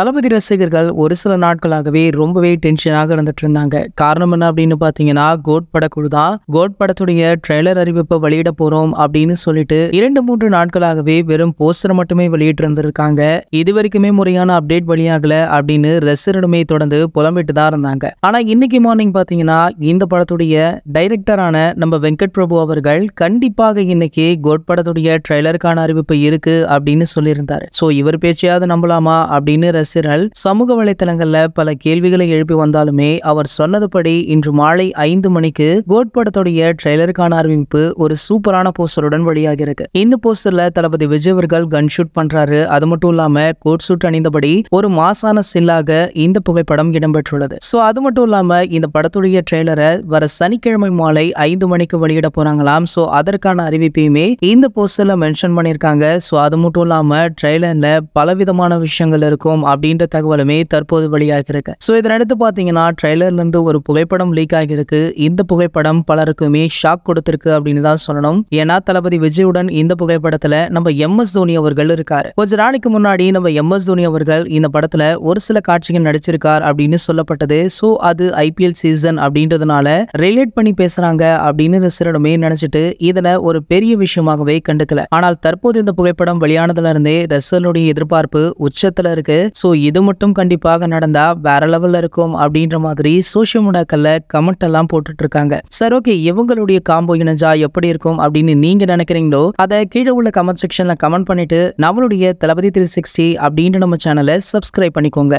தளபதி ரசிகர்கள் ஒரு சில நாட்களாகவே ரொம்பவே டென்ஷனாக இருந்துட்டு இருந்தாங்க காரணம் என்ன அப்படின்னு பாத்தீங்கன்னா கோட் படக்குழு தான் கோட் படத்துடைய ட்ரெய்லர் அறிவிப்பை வெளியிட போறோம் அப்படின்னு சொல்லிட்டு இரண்டு மூன்று நாட்களாகவே வெறும் போஸ்டர் மட்டுமே வெளியிட்டு இருந்திருக்காங்க இது வரைக்குமே முறையான அப்டேட் வெளியாகல அப்படின்னு ரசிகரிடமே தொடர்ந்து புலம்பிட்டு தான் இருந்தாங்க ஆனா இன்னைக்கு மார்னிங் பாத்தீங்கன்னா இந்த படத்துடைய டைரக்டரான நம்ம வெங்கட் பிரபு அவர்கள் கண்டிப்பாக இன்னைக்கு கோட் படத்துடைய ட்ரெய்லருக்கான அறிவிப்பு இருக்கு அப்படின்னு சொல்லியிருந்தாரு சோ இவர் பேச்சையாவது நம்பலாமா அப்படின்னு சிறல் சமூக வலைதளங்கள்ல பல கேள்விகளை எழுப்பி வந்தாலுமே அவர் சொன்னதுபடி இன்று மாலை ஐந்து மணிக்கு கோட் படத்துடைய ட்ரெய்லருக்கான அறிவிப்பு ஒரு சூப்பரான போஸ்டருடன் இருக்கு இந்த போஸ்டர்ல தளபதி விஜய் அவர்கள் கன் ஷூட் பண்றாரு அது மட்டும் இல்லாம கோட் சூட் அணிந்தபடி ஒரு மாசான சில்லாக இந்த புகைப்படம் இடம்பெற்றுள்ளது சோ அது மட்டும் இல்லாம இந்த படத்துடைய ட்ரெய்லரை வர சனிக்கிழமை மாலை ஐந்து மணிக்கு வெளியிட போறாங்களாம் சோ அதற்கான அறிவிப்பையுமே இந்த போஸ்டர்ல மென்ஷன் பண்ணிருக்காங்க சோ அது மட்டும் இல்லாம ட்ரெய்லர்ல பலவிதமான விஷயங்கள் இருக்கும் அப்படின்ற தகவலுமே தற்போது வெளியாகிருக்கு ஸோ இதனடுத்து பார்த்தீங்கன்னா இருந்து ஒரு புகைப்படம் லீக் ஆகியிருக்கு இந்த புகைப்படம் பலருக்குமே ஷாக் கொடுத்திருக்கு அப்படின்னு தான் சொல்லணும் ஏன்னா தளபதி விஜயுடன் இந்த புகைப்படத்துல நம்ம எம் எஸ் தோனி அவர்கள் இருக்காரு கொஞ்ச நாளைக்கு முன்னாடி நம்ம எம் எஸ் தோனி அவர்கள் இந்த படத்துல ஒரு சில காட்சிகள் நடிச்சிருக்கார் அப்படின்னு சொல்லப்பட்டது ஸோ அது ஐபிஎல் சீசன் அப்படின்றதுனால ரிலேட் பண்ணி பேசுறாங்க அப்படின்னு ரசிகரிடமே நினைச்சிட்டு இதுல ஒரு பெரிய விஷயமாகவே கண்டுக்கல ஆனால் தற்போது இந்த புகைப்படம் வெளியானதுல இருந்தே ரசலுடைய எதிர்பார்ப்பு உச்சத்துல இருக்கு ஸோ இது மட்டும் கண்டிப்பாக நடந்தால் வேற லெவலில் இருக்கும் அப்படின்ற மாதிரி சோஷியல் மீடியாக்களில் கமெண்ட் எல்லாம் போட்டுட்ருக்காங்க சரி ஓகே இவங்களுடைய காம்போ இணைஞ்சா எப்படி இருக்கும் அப்படின்னு நீங்கள் நினைக்கிறீங்களோ அதை கீழே உள்ள கமெண்ட் செக்ஷனில் கமெண்ட் பண்ணிட்டு நம்மளுடைய தளபதி த்ரீ சிக்ஸ்டி அப்படின்ற நம்ம சேனலை சப்ஸ்கிரைப் பண்ணிக்கோங்க